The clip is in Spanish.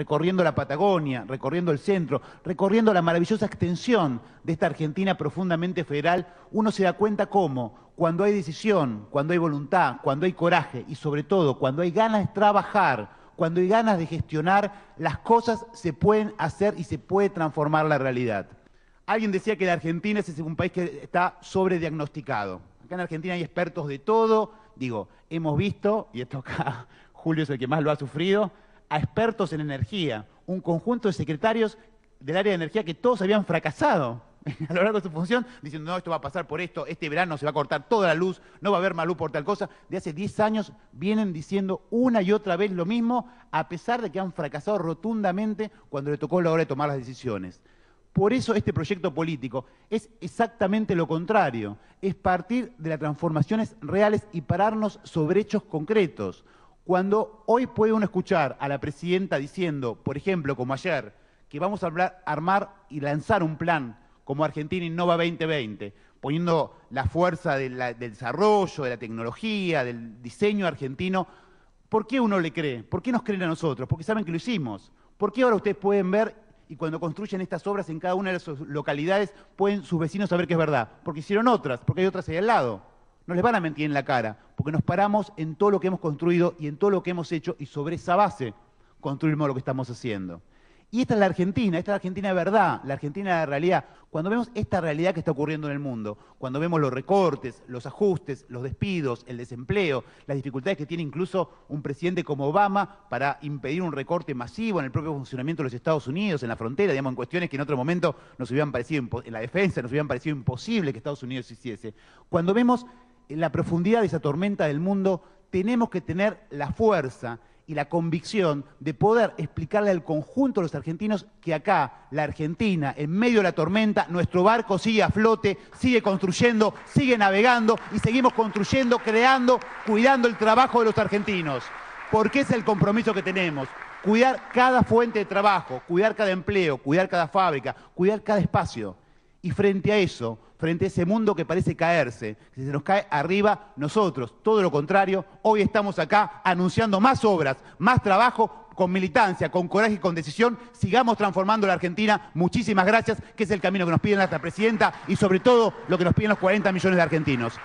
recorriendo la Patagonia, recorriendo el centro, recorriendo la maravillosa extensión de esta Argentina profundamente federal, uno se da cuenta cómo cuando hay decisión, cuando hay voluntad, cuando hay coraje y sobre todo cuando hay ganas de trabajar, cuando hay ganas de gestionar, las cosas se pueden hacer y se puede transformar la realidad. Alguien decía que la Argentina es un país que está sobrediagnosticado. Acá en Argentina hay expertos de todo. Digo, hemos visto, y esto acá Julio es el que más lo ha sufrido, a expertos en energía, un conjunto de secretarios del área de energía que todos habían fracasado a lo largo de su función, diciendo, no, esto va a pasar por esto, este verano se va a cortar toda la luz, no va a haber más luz por tal cosa. De hace 10 años vienen diciendo una y otra vez lo mismo, a pesar de que han fracasado rotundamente cuando le tocó la hora de tomar las decisiones. Por eso este proyecto político es exactamente lo contrario, es partir de las transformaciones reales y pararnos sobre hechos concretos. Cuando hoy puede uno escuchar a la presidenta diciendo, por ejemplo, como ayer, que vamos a hablar, armar y lanzar un plan como Argentina Innova 2020, poniendo la fuerza del desarrollo, de la tecnología, del diseño argentino, ¿por qué uno le cree? ¿Por qué nos creen a nosotros? Porque saben que lo hicimos. ¿Por qué ahora ustedes pueden ver y cuando construyen estas obras en cada una de sus localidades pueden sus vecinos saber que es verdad? Porque hicieron otras, porque hay otras ahí al lado. No les van a mentir en la cara porque nos paramos en todo lo que hemos construido y en todo lo que hemos hecho y sobre esa base construimos lo que estamos haciendo. Y esta es la Argentina, esta es la Argentina de verdad, la Argentina de realidad. Cuando vemos esta realidad que está ocurriendo en el mundo, cuando vemos los recortes, los ajustes, los despidos, el desempleo, las dificultades que tiene incluso un presidente como Obama para impedir un recorte masivo en el propio funcionamiento de los Estados Unidos, en la frontera, digamos, en cuestiones que en otro momento nos hubieran parecido, en la defensa, nos hubieran parecido imposible que Estados Unidos hiciese. Cuando vemos en la profundidad de esa tormenta del mundo, tenemos que tener la fuerza y la convicción de poder explicarle al conjunto de los argentinos que acá, la Argentina, en medio de la tormenta, nuestro barco sigue a flote, sigue construyendo, sigue navegando y seguimos construyendo, creando, cuidando el trabajo de los argentinos. Porque es el compromiso que tenemos. Cuidar cada fuente de trabajo, cuidar cada empleo, cuidar cada fábrica, cuidar cada espacio. Y frente a eso, frente a ese mundo que parece caerse, que se nos cae arriba nosotros, todo lo contrario, hoy estamos acá anunciando más obras, más trabajo, con militancia, con coraje y con decisión, sigamos transformando la Argentina. Muchísimas gracias, que es el camino que nos piden la presidenta y sobre todo lo que nos piden los 40 millones de argentinos.